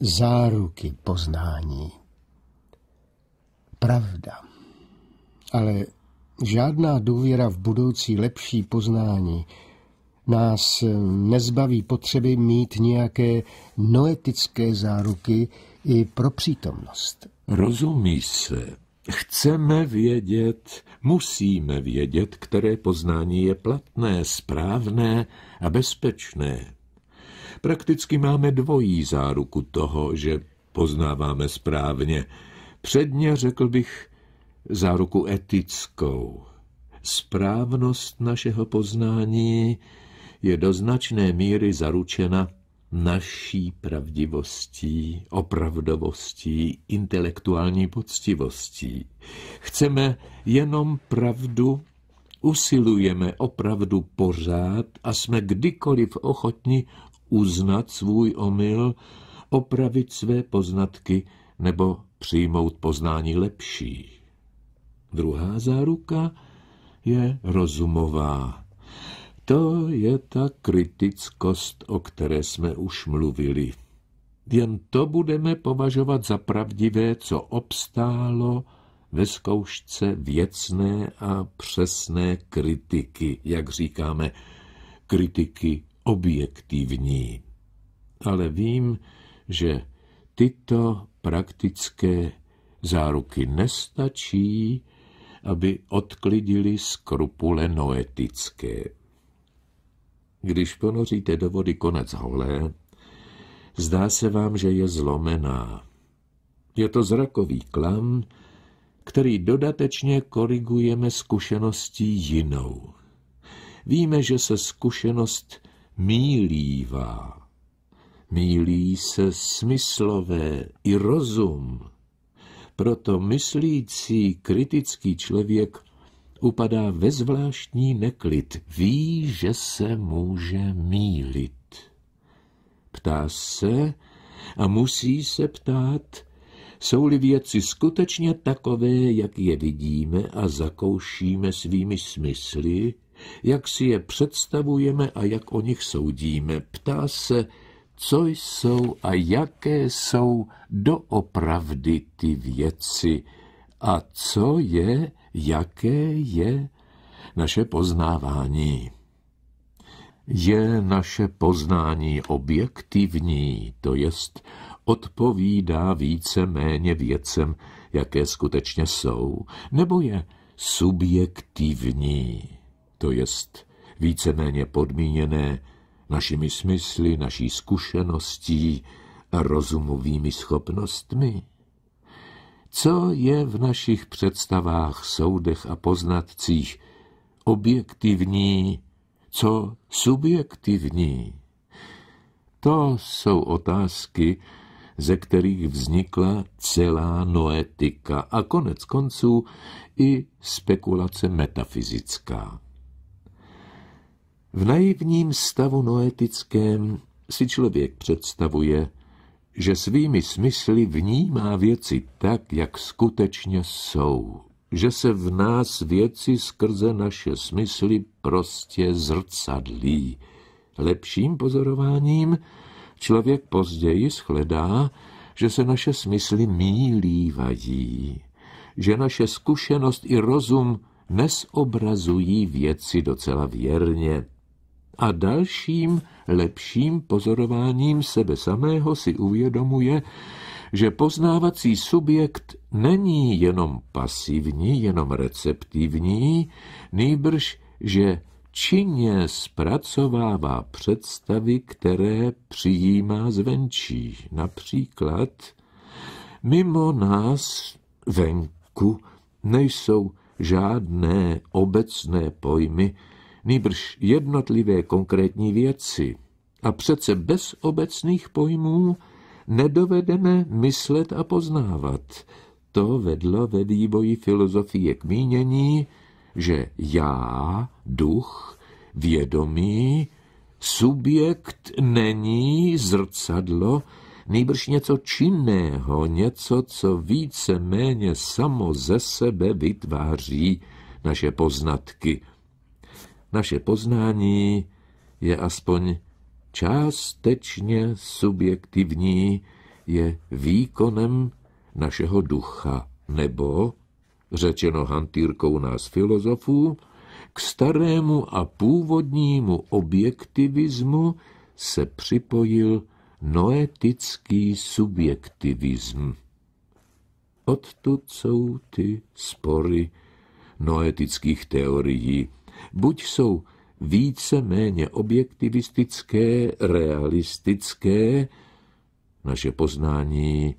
záruky poznání. Pravda. Ale žádná důvěra v budoucí lepší poznání nás nezbaví potřeby mít nějaké noetické záruky i pro přítomnost. Rozumí se. Chceme vědět, musíme vědět, které poznání je platné, správné a bezpečné. Prakticky máme dvojí záruku toho, že poznáváme správně. Předně řekl bych záruku etickou. Správnost našeho poznání je do značné míry zaručena naší pravdivostí, opravdovostí, intelektuální poctivostí. Chceme jenom pravdu, usilujeme o pravdu pořád a jsme kdykoliv ochotni uznat svůj omyl, opravit své poznatky nebo přijmout poznání lepší. Druhá záruka je rozumová. To je ta kritickost, o které jsme už mluvili. Jen to budeme považovat za pravdivé, co obstálo ve zkoušce věcné a přesné kritiky, jak říkáme, kritiky objektivní. Ale vím, že tyto praktické záruky nestačí, aby odklidili skrupule noetické. Když ponoříte do vody konec holé, zdá se vám, že je zlomená. Je to zrakový klam, který dodatečně korigujeme zkušeností jinou. Víme, že se zkušenost mílívá. Mílí se smyslové i rozum. Proto myslící kritický člověk upadá ve zvláštní neklid. Ví, že se může mílit. Ptá se a musí se ptát, jsou-li věci skutečně takové, jak je vidíme a zakoušíme svými smysly, jak si je představujeme a jak o nich soudíme. Ptá se, co jsou a jaké jsou doopravdy ty věci a co je, jaké je naše poznávání. Je naše poznání objektivní, to jest odpovídá více méně věcem, jaké skutečně jsou, nebo je subjektivní? to jest víceméně podmíněné našimi smysly, naší zkušeností a rozumovými schopnostmi? Co je v našich představách, soudech a poznatcích objektivní, co subjektivní? To jsou otázky, ze kterých vznikla celá noetika a konec konců i spekulace metafyzická. V naivním stavu noetickém si člověk představuje, že svými smysly vnímá věci tak, jak skutečně jsou, že se v nás věci skrze naše smysly prostě zrcadlí. Lepším pozorováním člověk později shledá, že se naše smysly mílívají, že naše zkušenost i rozum nesobrazují věci docela věrně, a dalším lepším pozorováním sebe samého si uvědomuje, že poznávací subjekt není jenom pasivní, jenom receptivní, nýbrž, že činně zpracovává představy, které přijímá zvenčí. Například mimo nás venku nejsou žádné obecné pojmy, nýbrž jednotlivé konkrétní věci. A přece bez obecných pojmů nedovedeme myslet a poznávat. To vedlo ve vývoji filozofie k mínění, že já, duch, vědomí, subjekt není zrcadlo, nýbrž něco činného, něco, co více méně samo ze sebe vytváří naše poznatky, naše poznání je aspoň částečně subjektivní, je výkonem našeho ducha, nebo, řečeno hantýrkou nás filozofů, k starému a původnímu objektivismu se připojil noetický subjektivism. Odtud jsou ty spory noetických teorií buď jsou více méně objektivistické, realistické, naše poznání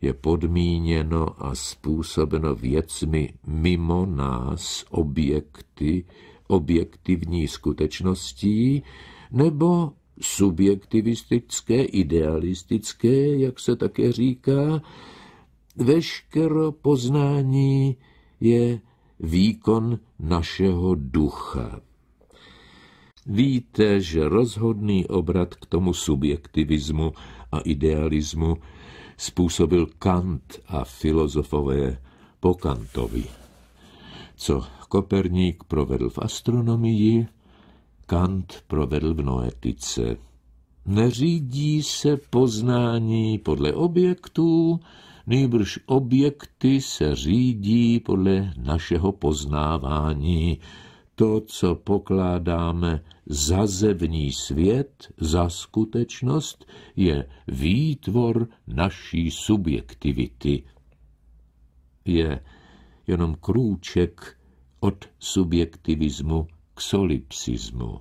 je podmíněno a způsobeno věcmi mimo nás, objekty, objektivní skutečností, nebo subjektivistické, idealistické, jak se také říká, veškero poznání je výkon našeho ducha. Víte, že rozhodný obrat k tomu subjektivismu a idealismu způsobil Kant a filozofové po Kantovi. Co Koperník provedl v astronomii, Kant provedl v noetice. Neřídí se poznání podle objektů, Nejbrž objekty se řídí podle našeho poznávání. To, co pokládáme za zevní svět, za skutečnost, je výtvor naší subjektivity. Je jenom krůček od subjektivismu k solipsismu.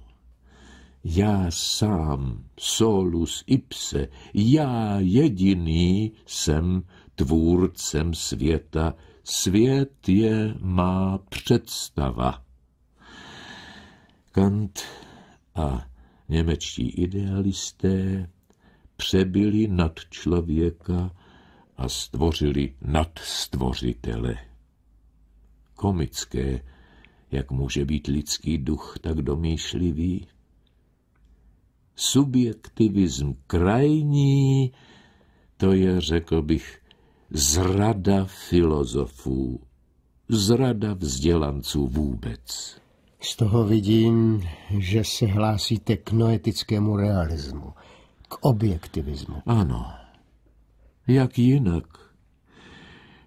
Já sám, solus ipse, já jediný jsem tvůrcem světa. Svět je má představa. Kant a němečtí idealisté přebyli nad člověka a stvořili nad stvořitele. Komické, jak může být lidský duch tak domýšlivý? Subjektivism krajní, to je, řekl bych, zrada filozofů, zrada vzdělanců vůbec. Z toho vidím, že se hlásíte k noetickému realismu, k objektivismu. Ano. Jak jinak?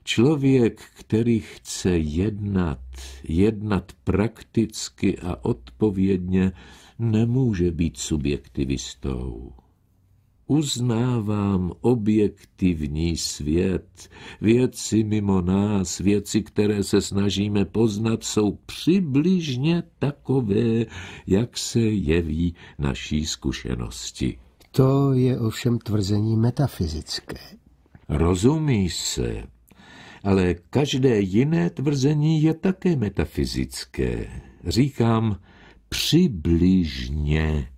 Člověk, který chce jednat, jednat prakticky a odpovědně, nemůže být subjektivistou. Uznávám objektivní svět. Věci mimo nás, věci, které se snažíme poznat, jsou přibližně takové, jak se jeví naší zkušenosti. To je ovšem tvrzení metafyzické. Rozumí se, ale každé jiné tvrzení je také metafyzické. Říkám přibližně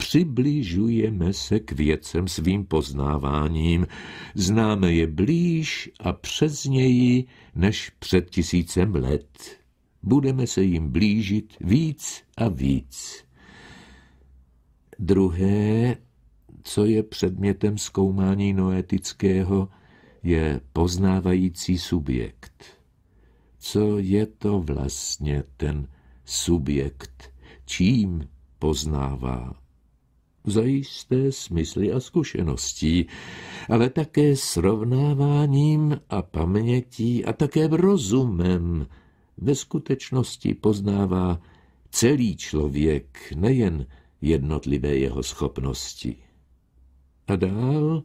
Přibližujeme se k věcem svým poznáváním, známe je blíž a přezněji, než před tisícem let. Budeme se jim blížit víc a víc. Druhé, co je předmětem zkoumání noetického, je poznávající subjekt. Co je to vlastně ten subjekt? Čím poznává? zajisté smysly a zkušeností, ale také srovnáváním a pamětí a také rozumem. Ve skutečnosti poznává celý člověk, nejen jednotlivé jeho schopnosti. A dál,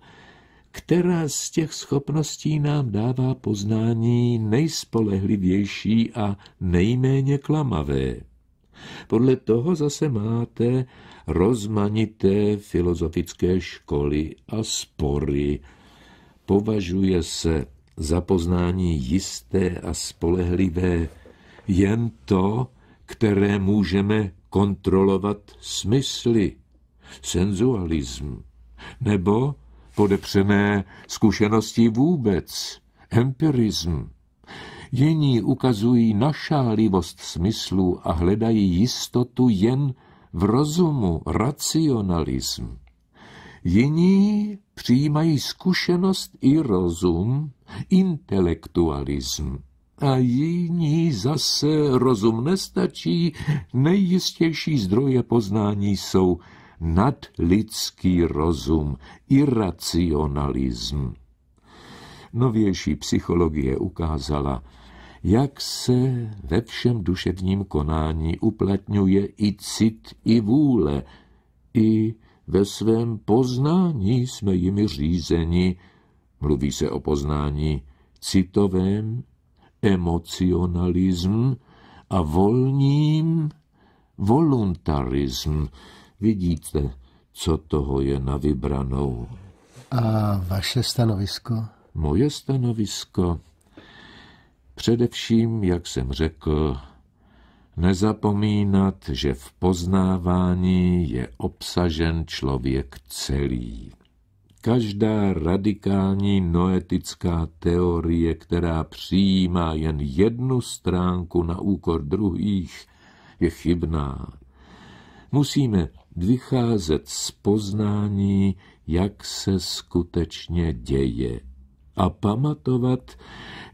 která z těch schopností nám dává poznání nejspolehlivější a nejméně klamavé. Podle toho zase máte rozmanité filozofické školy a spory. Považuje se za poznání jisté a spolehlivé jen to, které můžeme kontrolovat smysly, senzualism, nebo podepřené zkušenosti vůbec, empirism. Jiní ukazují našálivost smyslu a hledají jistotu jen v rozumu racionalism. Jiní přijímají zkušenost i rozum, intelektualism. A jiní zase rozum nestačí, nejistější zdroje poznání jsou nadlidský rozum, iracionalism. Novější psychologie ukázala, jak se ve všem duševním konání uplatňuje i cit, i vůle, i ve svém poznání jsme jimi řízeni. Mluví se o poznání citovém, emocionalism a volním voluntarism. Vidíte, co toho je na vybranou. A vaše stanovisko? Moje stanovisko Především, jak jsem řekl, nezapomínat, že v poznávání je obsažen člověk celý. Každá radikální noetická teorie, která přijímá jen jednu stránku na úkor druhých, je chybná. Musíme vycházet z poznání, jak se skutečně děje a pamatovat,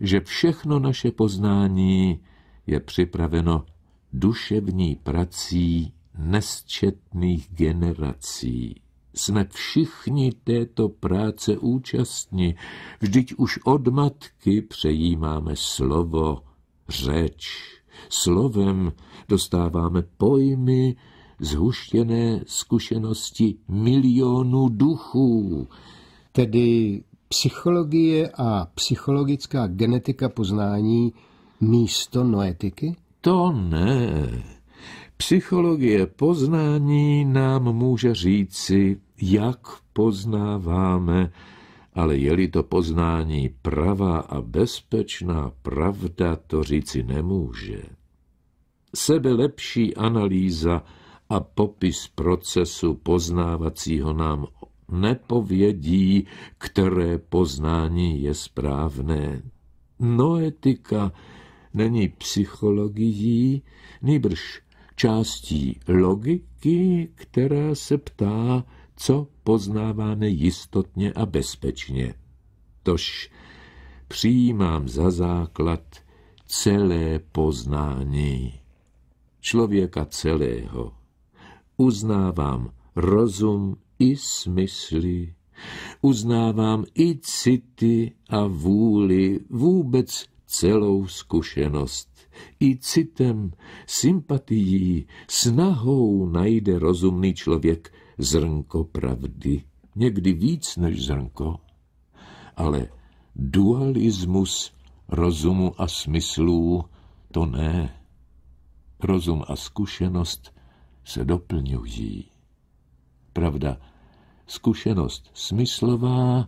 že všechno naše poznání je připraveno duševní prací nesčetných generací. Jsme všichni této práce účastní, vždyť už od matky přejímáme slovo, řeč. Slovem dostáváme pojmy, zhuštěné zkušenosti milionů duchů, tedy psychologie a psychologická genetika poznání místo noetiky? To ne. Psychologie poznání nám může říci, jak poznáváme, ale je-li to poznání pravá a bezpečná pravda, to říci nemůže. Sebe lepší analýza a popis procesu poznávacího nám nepovědí, které poznání je správné. Noetika není psychologií, nýbrž částí logiky, která se ptá, co poznáváme jistotně a bezpečně. Tož přijímám za základ celé poznání člověka celého. Uznávám rozum i smysly. Uznávám i city a vůli, vůbec celou zkušenost. I citem, sympatií, snahou najde rozumný člověk zrnko pravdy. Někdy víc než zrnko, ale dualismus rozumu a smyslů to ne. Rozum a zkušenost se doplňují pravda. Zkušenost smyslová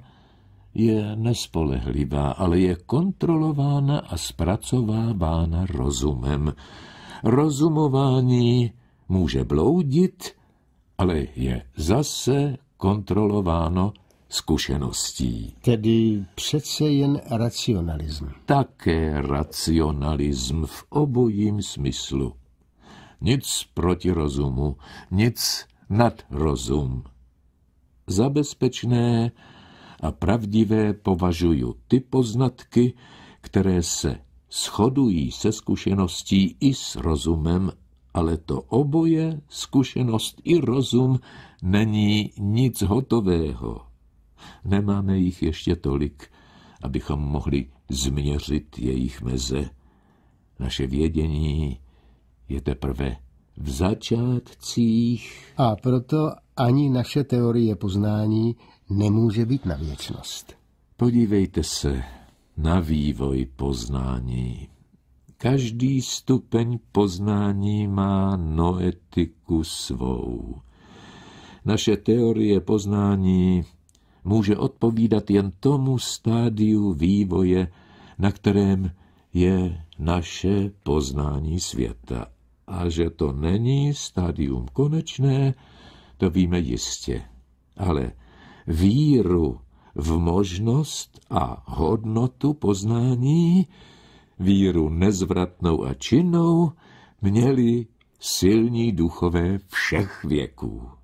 je nespolehlivá, ale je kontrolována a zpracovávána rozumem. Rozumování může bloudit, ale je zase kontrolováno zkušeností. Tedy přece jen racionalism. Také racionalism v obojím smyslu. Nic proti rozumu, nic nad rozum. Za bezpečné a pravdivé považuju ty poznatky, které se shodují se zkušeností i s rozumem, ale to oboje, zkušenost i rozum, není nic hotového. Nemáme jich ještě tolik, abychom mohli změřit jejich meze. Naše vědění je teprve v začátcích. A proto ani naše teorie poznání nemůže být na věčnost. Podívejte se na vývoj poznání. Každý stupeň poznání má noetiku svou. Naše teorie poznání může odpovídat jen tomu stádiu vývoje, na kterém je naše poznání světa a že to není stádium konečné, to víme jistě. Ale víru v možnost a hodnotu poznání, víru nezvratnou a činnou, měli silní duchové všech věků.